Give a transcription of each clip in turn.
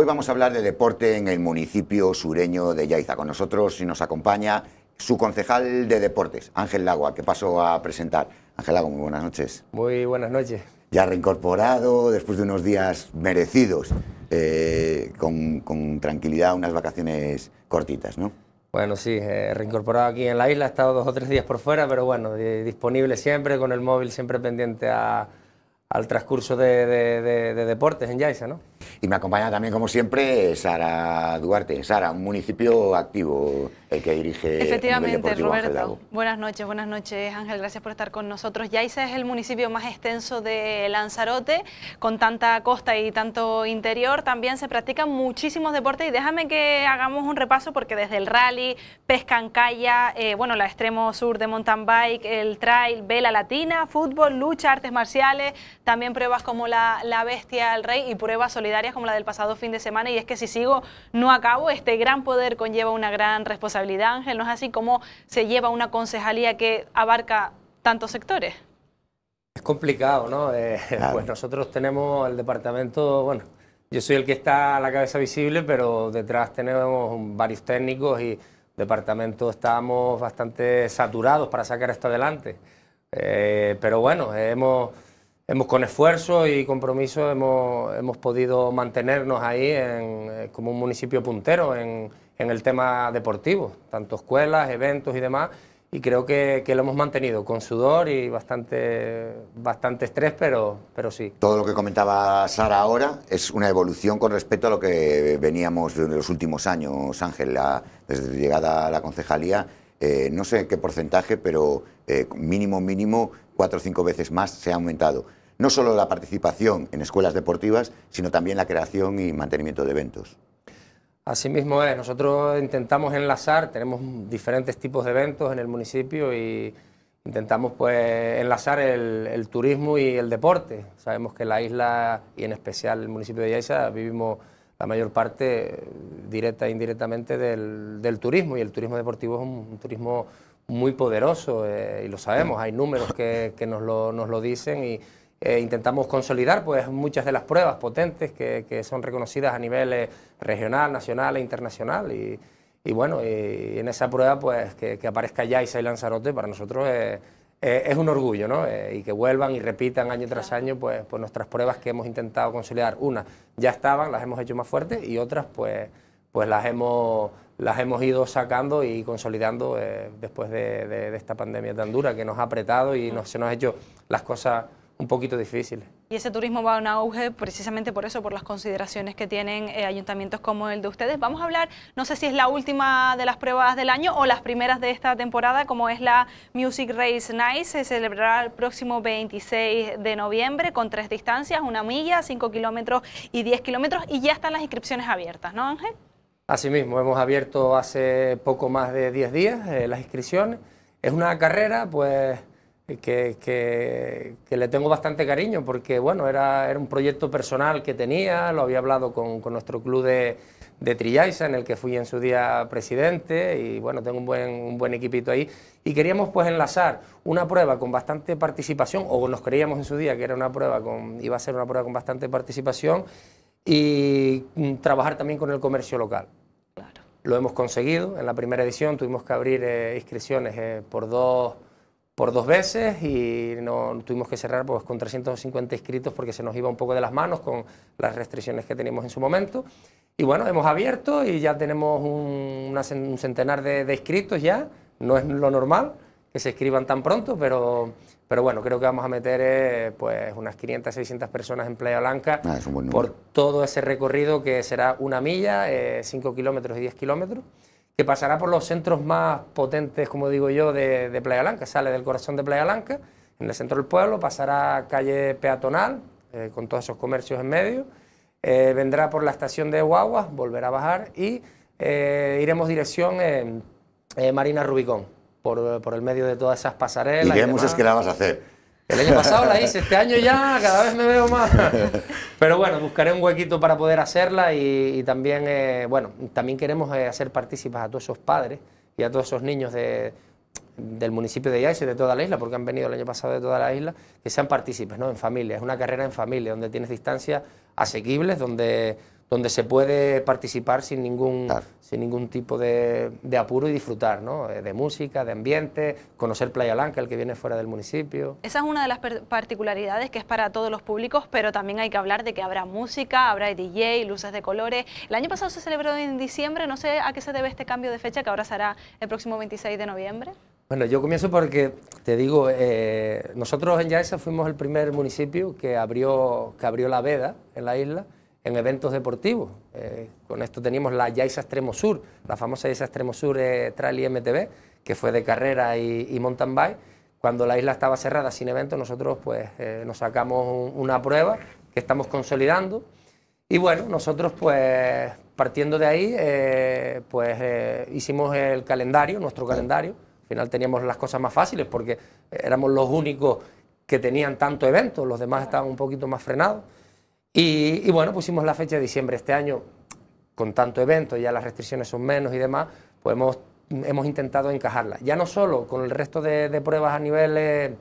Hoy vamos a hablar de deporte en el municipio sureño de Yaiza. Con nosotros y nos acompaña su concejal de deportes, Ángel Lagua, que paso a presentar. Ángel Lagua, muy buenas noches. Muy buenas noches. Ya reincorporado, después de unos días merecidos, eh, con, tranquilidad, unas vacaciones cortitas, ¿no? Bueno, sí, eh, reincorporado aquí en la isla, he estado dos o tres días por fuera, pero bueno, disponible siempre, con el móvil siempre pendiente al transcurso de, de deportes en Yaiza, ¿no? Y me acompaña también, como siempre, Sara Duarte. Sara, un municipio activo el que dirige Efectivamente, Roberto. Buenas noches, buenas noches, Ángel. Gracias por estar con nosotros. Yaiza es el municipio más extenso de Lanzarote, con tanta costa y tanto interior. También se practican muchísimos deportes y déjame que hagamos un repaso porque desde el rally, pesca en eh, calla, bueno, la extremo sur de mountain bike, el trail, vela latina, fútbol, lucha, artes marciales, también pruebas como la, la bestia, el rey y pruebas solidarias como la del pasado fin de semana y es que si sigo no acabo, este gran poder conlleva una gran responsabilidad, Ángel, ¿no es así como se lleva una concejalía que abarca tantos sectores? Es complicado, ¿no? Eh, pues nosotros tenemos el departamento, bueno, yo soy el que está a la cabeza visible, pero detrás tenemos varios técnicos y departamento estamos bastante saturados para sacar esto adelante. Eh, pero bueno, hemos hemos con esfuerzo y compromiso hemos, hemos podido mantenernos ahí eh, como un municipio puntero en, el tema deportivo, tanto escuelas, eventos y demás, y creo que, lo hemos mantenido con sudor y bastante, bastante estrés, pero, sí. Todo lo que comentaba Sara ahora es una evolución con respecto a lo que veníamos de los últimos años, Ángel, desde llegada a la concejalía. Eh, no sé qué porcentaje, pero eh, mínimo, mínimo, cuatro o cinco veces más se ha aumentado no solo la participación en escuelas deportivas, sino también la creación y mantenimiento de eventos. Asimismo es, nosotros intentamos enlazar, tenemos diferentes tipos de eventos en el municipio y intentamos pues enlazar el, turismo y el deporte. Sabemos que la isla y en especial el municipio de Yaiza vivimos la mayor parte eh, directa e indirectamente del, turismo y el turismo deportivo es un, turismo muy poderoso eh, y lo sabemos, hay números que, nos, lo, nos lo dicen y eh, intentamos consolidar pues, muchas de las pruebas potentes que, son reconocidas a nivel eh, regional, nacional e internacional. Y, bueno, y en esa prueba pues, que, aparezca ya y Lanzarote para nosotros es un orgullo, ¿no? Eh, y que vuelvan y repitan año tras año pues, pues nuestras pruebas que hemos intentado consolidar. Unas ya estaban, las hemos hecho más fuertes y otras pues, pues las hemos las hemos ido sacando y consolidando después de, esta pandemia tan dura que nos ha apretado y nos, se nos ha hecho las cosas un poquito difícil. Y ese turismo va a un auge precisamente por eso, por las consideraciones que tienen eh, ayuntamientos como el de ustedes. Vamos a hablar, no sé si es la última de las pruebas del año o las primeras de esta temporada, como es la Music Race Night. Se celebrará el próximo 26 de noviembre con tres distancias, una milla, 5 kilómetros y 10 kilómetros. Y ya están las inscripciones abiertas, ¿no Ángel? Asimismo, hemos abierto hace poco más de 10 días eh, las inscripciones. Es una carrera, pues que, que, le tengo bastante cariño porque bueno, era, era un proyecto personal que tenía, lo había hablado con, con nuestro club de, de Trillaisa, en el que fui en su día presidente, y bueno, tengo un buen, un buen equipito ahí. Y queríamos pues enlazar una prueba con bastante participación, o nos creíamos en su día que era una prueba con, iba a ser una prueba con bastante participación, y mm, trabajar también con el comercio local. Claro. Lo hemos conseguido, en la primera edición tuvimos que abrir eh, inscripciones eh, por dos por dos veces y no tuvimos que cerrar pues, con 350 inscritos porque se nos iba un poco de las manos con las restricciones que teníamos en su momento. Y bueno, hemos abierto y ya tenemos un, centenar de, inscritos ya. No es lo normal que se escriban tan pronto, pero, pero bueno, creo que vamos a meter eh, pues unas 500, 600 personas en Playa Blanca ah, por todo ese recorrido que será una milla, 5 eh, kilómetros y 10 kilómetros que pasará por los centros más potentes, como digo yo, de, Playa Blanca. Sale del corazón de Playa Blanca, en el centro del pueblo, pasará a calle peatonal, eh, con todos esos comercios en medio, eh, vendrá por la estación de Guaguas, volverá a bajar y eh, iremos dirección Marina Rubicón, por, el medio de todas esas pasarelas. ¿Y qué es que la vas a hacer? El año pasado la hice, este año ya cada vez me veo más. Pero bueno, buscaré un huequito para poder hacerla y, también, eh, bueno, también queremos eh, hacer partícipes a todos esos padres y a todos esos niños del municipio de Yaiso y de toda la isla, porque han venido el año pasado de toda la isla, que sean partícipes, ¿no? En familia, es una carrera en familia, donde tienes distancias asequibles, donde donde se puede participar sin ningún, sin ningún tipo de, apuro y disfrutar, eh, De música, de ambiente, conocer Playa Blanca, el que viene fuera del municipio. Esa es una de las particularidades que es para todos los públicos, pero también hay que hablar de que habrá música, habrá DJ, luces de colores. El año pasado se celebró en diciembre, no sé a qué se debe este cambio de fecha que ahora será el próximo 26 de noviembre. Bueno, yo comienzo porque, te digo, eh, nosotros en Yaesa fuimos el primer municipio que abrió, que abrió la veda en la isla en eventos deportivos. Eh, con esto teníamos la Yaisa Extremo Sur, la famosa Yaisa Extremo Sur eh, Trail que fue de carrera y, mountain bike. Cuando la isla estaba cerrada sin eventos, nosotros pues, eh, nos sacamos una prueba que estamos consolidando. Y bueno, nosotros pues partiendo de ahí, eh, pues hicimos el calendario, nuestro calendario. Al final teníamos las cosas más fáciles porque éramos los únicos que tenían tanto evento, los demás estaban un poquito más frenados. Y, bueno, pusimos la fecha de diciembre este año, con tanto evento, ya las restricciones son menos y demás, pues hemos, intentado encajarla. Ya no solo con el resto de, pruebas a nivel,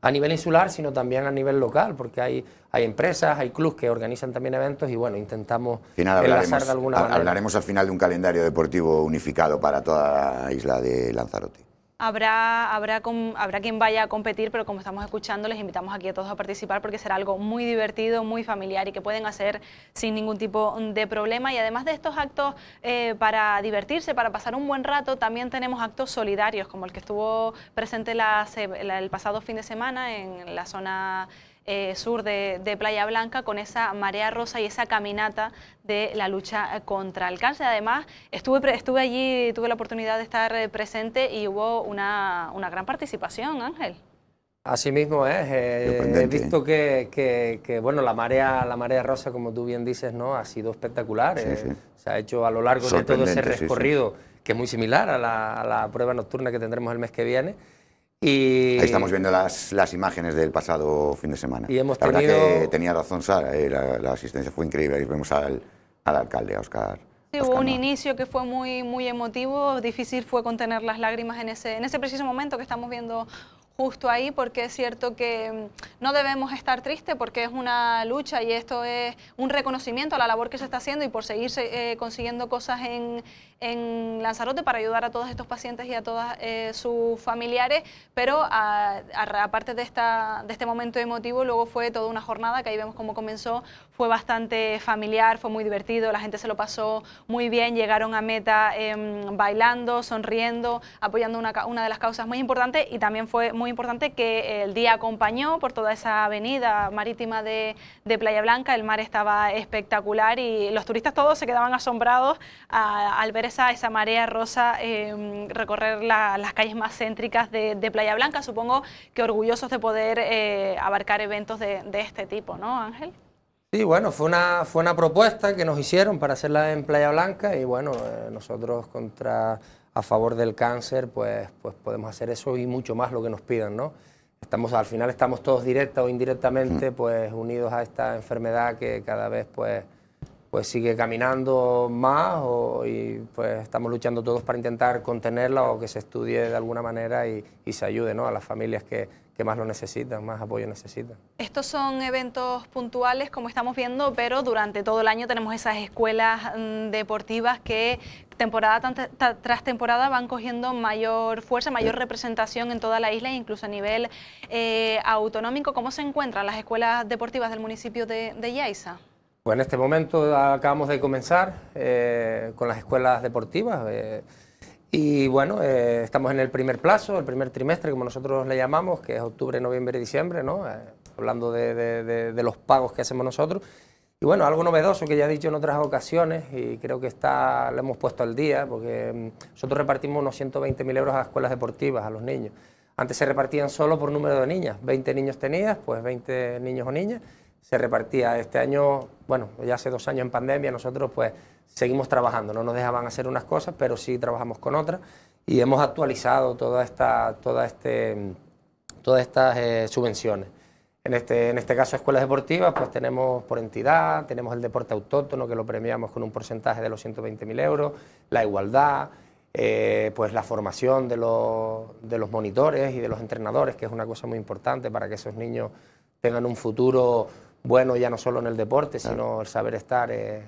a nivel insular, sino también a nivel local, porque hay, hay empresas, hay clubes que organizan también eventos y bueno, intentamos enlazar de alguna manera. Hablaremos al final de un calendario deportivo unificado para toda la isla de Lanzarote. Habrá, habrá, habrá quien vaya a competir, pero como estamos escuchando, les invitamos aquí a todos a participar porque será algo muy divertido, muy familiar y que pueden hacer sin ningún tipo de problema. Y además de estos actos eh, para divertirse, para pasar un buen rato, también tenemos actos solidarios, como el que estuvo presente el pasado fin de semana en la zona eh, sur de, Playa Blanca con esa marea rosa y esa caminata de la lucha eh, contra el cáncer. Además, estuve, estuve allí, tuve la oportunidad de estar eh, presente y hubo una, gran participación, Ángel. Así mismo es. he visto que, bueno, la marea, la marea rosa, como tú bien dices, no, ha sido espectacular. Se ha hecho a lo largo de todo ese recorrido, que es muy similar a la prueba nocturna que tendremos el mes que viene Ahí estamos viendo las, las, imágenes del pasado fin de semana. Y hemos la verdad que tenía razón Sara, eh, la, asistencia fue increíble. Ahí vemos al, al alcalde, a Oscar. Sí, hubo un inicio que fue muy, muy emotivo, difícil fue contener las lágrimas en ese, en ese preciso momento que estamos viendo justo ahí porque es cierto que mm, no debemos estar tristes porque es una lucha y esto es un reconocimiento a la labor que se está haciendo y por seguir eh, consiguiendo cosas en, Lanzarote para ayudar a todos estos pacientes y a todos eh, sus familiares, pero aparte de, de este momento emotivo, luego fue toda una jornada que ahí vemos cómo comenzó, fue bastante familiar, fue muy divertido, la gente se lo pasó muy bien, llegaron a meta em, bailando, sonriendo, apoyando una, una de las causas muy importantes y también fue muy importante que el día acompañó por toda esa avenida marítima de, Playa Blanca, el mar estaba espectacular y los turistas todos se quedaban asombrados al ver esa, esa marea rosa em, recorrer las calles más céntricas de, Playa Blanca, supongo que orgullosos de poder eh, abarcar eventos de, este tipo, ¿no Ángel? Sí, bueno, fue una, fue una propuesta que nos hicieron para hacerla en Playa Blanca y bueno, eh, nosotros contra a favor del cáncer, pues, pues podemos hacer eso y mucho más lo que nos pidan, ¿no? Estamos, al final estamos todos directa o indirectamente pues, unidos a esta enfermedad que cada vez pues, pues sigue caminando más y pues estamos luchando todos para intentar contenerla o que se estudie de alguna manera y, se ayude a las familias que, más lo necesitan, más apoyo necesitan. Estos son eventos puntuales, como estamos viendo, pero durante todo el año tenemos esas escuelas mm, deportivas que temporada tras temporada van cogiendo mayor fuerza, mayor representación en toda la isla e incluso a nivel eh, autonómico. ¿Cómo se encuentran las escuelas deportivas del municipio de, de Yaiza? Bueno, pues en este momento acabamos de comenzar eh, con las escuelas deportivas eh, y bueno, eh, estamos en el primer plazo, el primer trimestre, como nosotros le llamamos, que es octubre, noviembre y diciembre, ¿no? hablando de, los pagos que hacemos nosotros. Y bueno, algo novedoso que ya he dicho en otras ocasiones y creo que está, lo hemos puesto al día, porque mm, nosotros repartimos unos 120.000 euros a escuelas deportivas, a los niños. Antes se repartían solo por número de niñas, 20 niños tenías, pues 20 niños o niñas se repartía. Este año, bueno, ya hace dos años en pandemia, nosotros pues seguimos trabajando, no nos dejaban hacer unas cosas, pero sí trabajamos con otras y hemos actualizado toda esta, toda este, todas estas eh, subvenciones. En este, en este caso, escuelas deportivas, pues tenemos por entidad, tenemos el deporte autóctono, que lo premiamos con un porcentaje de los 120.000 euros, la igualdad, eh, pues la formación de los, de los monitores y de los entrenadores, que es una cosa muy importante para que esos niños tengan un futuro bueno ya no solo en el deporte, sino el saber estar. Eh,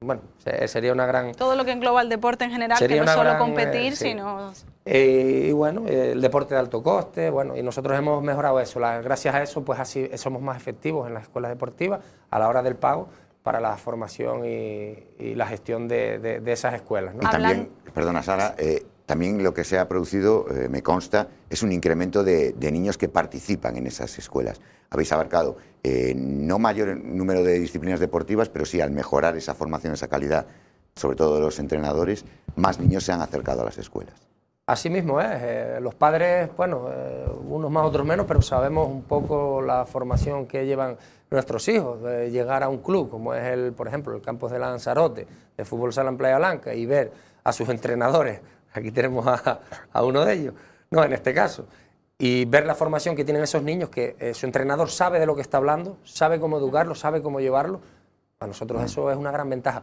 bueno, eh, sería una gran... Todo lo que engloba el deporte en general, que no solo eh, competir, sino... y bueno, el deporte de alto coste, bueno, y nosotros hemos mejorado eso. gracias a eso, pues así somos más efectivos en las escuelas deportivas a la hora del pago para la formación y, la gestión de, de, esas escuelas. Y también, perdona Sara, también lo que se ha producido, eh, me consta, es un incremento de, niños que participan en esas escuelas. Habéis abarcado eh, no mayor número de disciplinas deportivas, pero sí al mejorar esa formación, esa calidad, sobre todo de los entrenadores, más niños se han acercado a las escuelas. Así mismo es, eh, los padres, bueno, unos más, otros menos, pero sabemos un poco la formación que llevan nuestros hijos, de llegar a un club como es, el, por ejemplo, el Campos de Lanzarote, de fútbol sala en Playa Blanca, y ver a sus entrenadores Aquí tenemos a, uno de ellos. No, en este caso. Y ver la formación que tienen esos niños, que eh, su entrenador sabe de lo que está hablando, sabe cómo educarlo, sabe cómo llevarlo. Para nosotros mm. eso es una gran ventaja.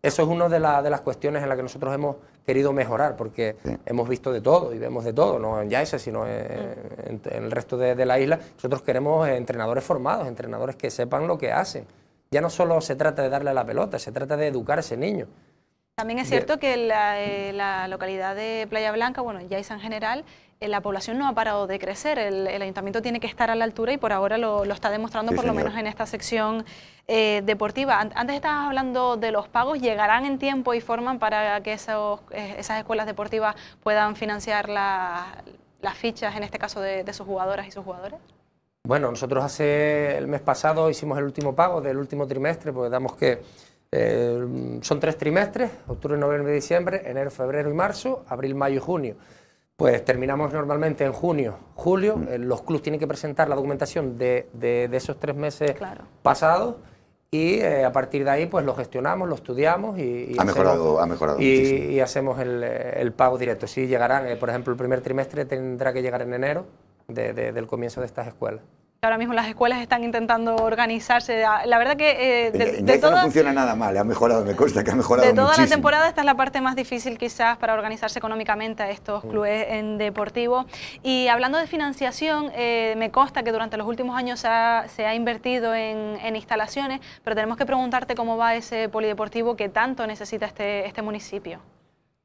Eso es una de, las cuestiones en las que nosotros hemos querido mejorar, porque hemos visto de todo y vemos de todo, no en Yaisa, sino en, mm. el resto de, de la isla. Nosotros queremos eh, entrenadores formados, entrenadores que sepan lo que hacen. Ya no solo se trata de darle la pelota, se trata de educar a ese niño. También es cierto que eh, la, localidad de Playa Blanca, bueno, Yaiza en general, eh, la población no ha parado de crecer. El, ayuntamiento tiene que estar a la altura y por ahora lo, está demostrando, por lo menos en esta sección eh, deportiva. Antes estabas hablando de los pagos. ¿Llegarán en tiempo y forman para que esas escuelas deportivas puedan financiar las fichas, en este caso, de, sus jugadoras y sus jugadores? Bueno, nosotros hace el mes pasado hicimos el último pago del último trimestre, porque damos que eh, son tres trimestres, octubre, noviembre, diciembre, enero, febrero y marzo, abril, mayo y junio. Pues terminamos normalmente en junio, julio. Mm. Eh, los clubes tienen que presentar la documentación de, esos tres meses pasados y eh, a partir de ahí pues lo gestionamos, lo estudiamos y, hacemos, el, pago directo. Si llegarán, por ejemplo, el primer trimestre tendrá que llegar en enero del comienzo de estas escuelas. Ahora mismo las escuelas están intentando organizarse. Ah, la verdad que... Eh, de, no funciona nada mal, ha mejorado, me consta que ha mejorado De toda la temporada esta es la parte más difícil quizás para organizarse económicamente a estos mm. clubes en deportivo. Y hablando de financiación, eh, me consta que durante los últimos años se ha, invertido en, instalaciones, pero tenemos que preguntarte cómo va ese polideportivo que tanto necesita este, este municipio.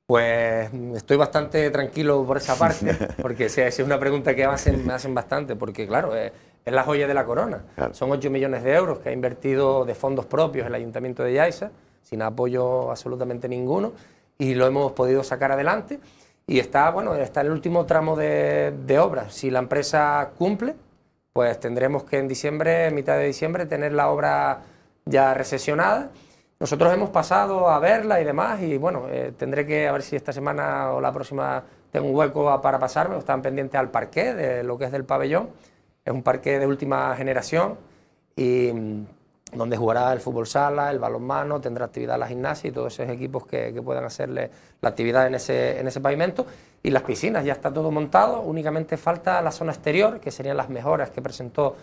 Pues estoy bastante tranquilo por esa parte, porque es una pregunta que me hacen, me hacen bastante, porque claro... Eh, es la joya de la corona. Son 8 millones de euros que ha invertido de fondos propios el Ayuntamiento de Yaiza, sin apoyo absolutamente ninguno, y lo hemos podido sacar adelante. Y está, bueno, está en el último tramo de, de obra. Si la empresa cumple, pues tendremos que en diciembre, mitad de diciembre, tener la obra ya recesionada. Nosotros hemos pasado a verla y demás, y bueno, eh, tendré que a ver si esta semana o la próxima tengo un hueco para pasarme, están pendientes al parque de lo que es del pabellón es un parque de última generación y mm, donde jugará el fútbol sala, el balonmano, tendrá actividad la gimnasia y todos esos equipos que, que puedan hacerle la actividad en ese, en ese pavimento. Y las piscinas, ya está todo montado, únicamente falta la zona exterior, que serían las mejoras que presentó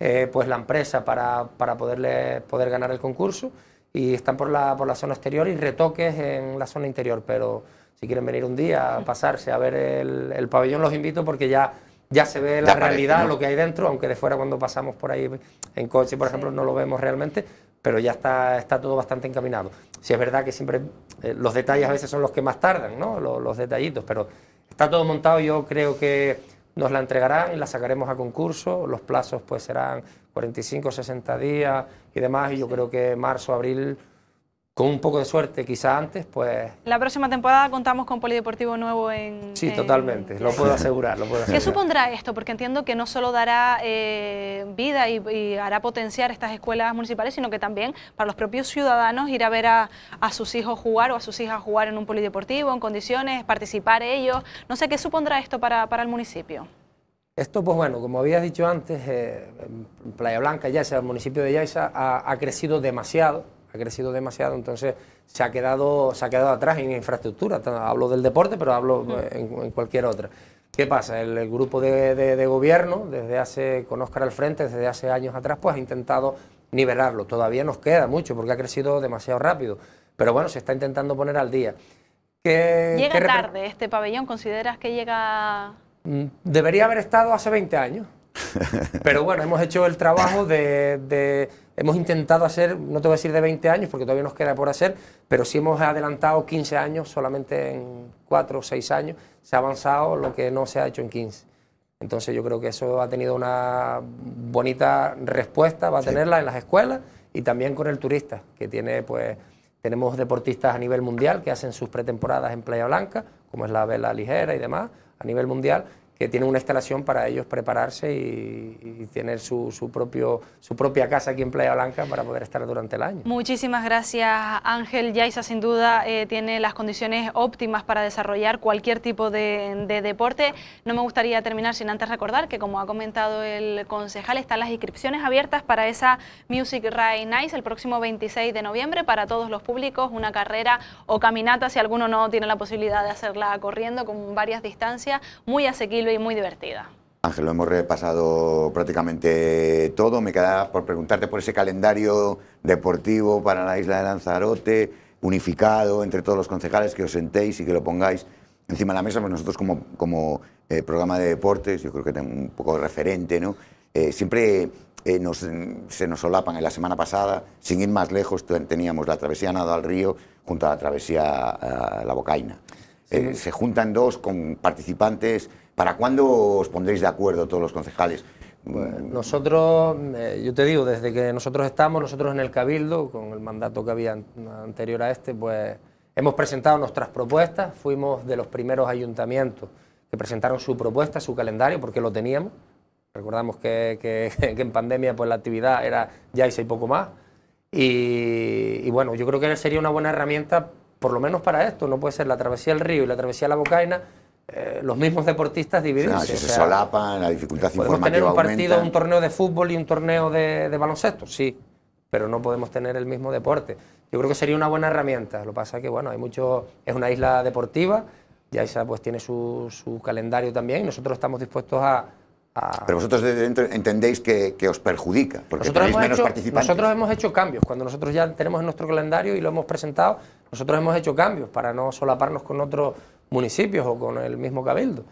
eh, pues la empresa para, para poderle, poder ganar el concurso. Y están por la, por la zona exterior y retoques en la zona interior. Pero si quieren venir un día a pasarse a ver el pabellón, los invito porque ya ya se ve la realidad, lo que hay dentro, aunque de fuera cuando pasamos por ahí en coche, por ejemplo, no lo vemos realmente, pero ya está, está todo bastante encaminado. Si es verdad que siempre eh, los detalles a veces son los que más tardan, ¿no? Los, detallitos, pero está todo montado, yo creo que nos la entregarán y la sacaremos a concurso, los plazos pues serán 45, 60 días y demás, y yo creo que marzo, abril con un poco de suerte quizá antes, pues... La próxima temporada contamos con Polideportivo nuevo en... Sí, totalmente, lo puedo asegurar, lo puedo asegurar. ¿Qué supondrá esto? Porque entiendo que no solo dará eh, vida y, hará potenciar estas escuelas municipales, sino que también para los propios ciudadanos ir a ver a, sus hijos jugar o a sus hijas jugar en un polideportivo, en condiciones, participar ellos. No sé, ¿qué supondrá esto para, el municipio? Esto, pues bueno, como habías dicho antes, eh, Playa Blanca, sea el municipio de Yaiza ha crecido demasiado ha crecido demasiado, entonces se ha quedado, se ha quedado atrás en infraestructura. Hablo del deporte, pero hablo eh, en, cualquier otra. ¿Qué pasa? El, grupo de, gobierno, desde hace, con al frente, desde hace años atrás, pues ha intentado nivelarlo. Todavía nos queda mucho porque ha crecido demasiado rápido. Pero bueno, se está intentando poner al día. ¿Qué, ¿Llega tarde este pabellón? ¿Consideras que llega...? Mm, debería haber estado hace 20 años. Pero bueno, hemos hecho el trabajo de hemos intentado hacer, no te voy a decir de 20 años, porque todavía nos queda por hacer, pero si hemos adelantado 15 años, solamente en 4 o 6 años se ha avanzado lo que no se ha hecho en 15. Entonces yo creo que eso ha tenido una bonita respuesta, va a tenerla en las escuelas y también con el turista, que tiene pues... Tenemos deportistas a nivel mundial que hacen sus pretemporadas en Playa Blanca, como es la vela ligera y demás, a nivel mundial, que tienen una instalación para ellos prepararse y, tener su, propio, su propia casa aquí en Playa Blanca para poder estar durante el año. Muchísimas gracias Ángel. Yaisa sin duda eh, tiene las condiciones óptimas para desarrollar cualquier tipo de, de, deporte. No me gustaría terminar sin antes recordar que como ha comentado el concejal, están las inscripciones abiertas para esa Music Ride Nice el próximo 26 de noviembre para todos los públicos, una carrera o caminata si alguno no tiene la posibilidad de hacerla corriendo con varias distancias, muy asequible y muy divertida. Ángel, lo hemos repasado prácticamente todo. Me quedaba por preguntarte por ese calendario deportivo para la isla de Lanzarote, unificado entre todos los concejales, que os sentéis y que lo pongáis encima de la mesa. Pues nosotros como, como eh, programa de deportes, yo creo que tengo un poco de referente, ¿no? Eh, siempre eh, se nos solapan en la semana pasada, sin ir más lejos, teníamos la travesía Nado al Río junto a la travesía La Bocaina. Se juntan dos con participantes ¿Para cuándo os pondréis de acuerdo todos los concejales? Pues nosotros, eh, yo te digo, desde que nosotros estamos, nosotros en el Cabildo, con el mandato que había anterior a este, pues hemos presentado nuestras propuestas, fuimos de los primeros ayuntamientos que presentaron su propuesta, su calendario, porque lo teníamos. Recordamos que, en pandemia pues, la actividad era ya y poco más. Y, y, bueno, yo creo que sería una buena herramienta, por lo menos para esto, no puede ser la travesía del río y la travesía de la Bocaina eh, los mismos deportistas dividirse. se solapan, la dificultad podemos tener un partido, un torneo de fútbol y un torneo de, baloncesto, sí, pero no podemos tener el mismo deporte. Yo creo que sería una buena herramienta. Lo que pasa es que, bueno, hay mucho, es una isla deportiva, ya esa pues tiene su, calendario también y nosotros estamos dispuestos a, pero vosotros entendéis que, que, os perjudica, porque nosotros menos Nosotros hemos hecho cambios. Cuando nosotros ya tenemos nuestro calendario y lo hemos presentado, nosotros hemos hecho cambios para no solaparnos con otro municipios o con el mismo cabildo.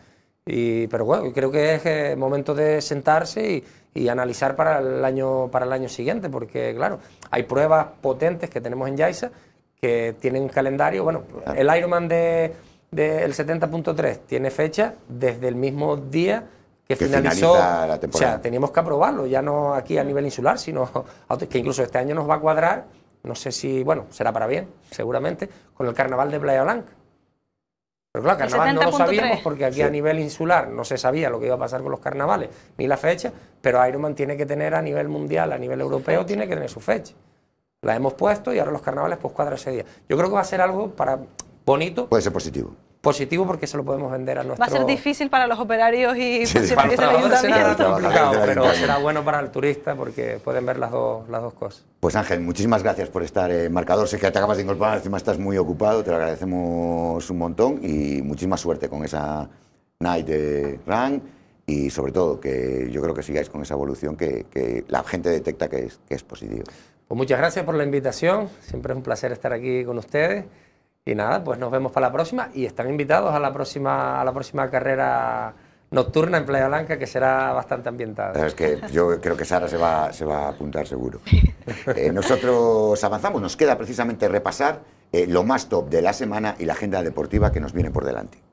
Y, pero bueno, creo que es eh, momento de sentarse y, analizar para el, año, para el año siguiente, porque claro, hay pruebas potentes que tenemos en Yaisa que tienen calendario. Bueno, el Ironman del de, 70.3 tiene fecha desde el mismo día que, finalizó O sea, teníamos que aprobarlo, ya no aquí a nivel insular, sino que incluso este año nos va a cuadrar, no sé si, bueno, será para bien, seguramente, con el carnaval de Playa Blanca. Pero claro, carnaval no lo sabíamos porque aquí a nivel insular no se sabía lo que iba a pasar con los carnavales ni la fecha, pero Ironman tiene que tener a nivel mundial, a nivel europeo, tiene que tener su fecha. La hemos puesto y ahora los carnavales pues cuadra ese día. Yo creo que va a ser algo para bonito. Puede ser positivo positivo porque se lo podemos vender a nuestro... Va a ser difícil para los operarios y pero será bueno para el turista porque pueden ver las dos, las dos cosas. Pues Ángel, muchísimas gracias por estar en Marcador. Sé que te acabas de incorporar, encima estás muy ocupado, te lo agradecemos un montón y muchísima suerte con esa night de Run y sobre todo que yo creo que sigáis con esa evolución que, que la gente detecta que es, que es positivo. Pues muchas gracias por la invitación, siempre es un placer estar aquí con ustedes y nada, pues nos vemos para la próxima y están invitados a la próxima, a la próxima carrera nocturna en Playa Blanca que será bastante ambientada. Es que yo creo que Sara se va, se va a apuntar seguro. Eh, nosotros avanzamos, nos queda precisamente repasar eh, lo más top de la semana y la agenda deportiva que nos viene por delante.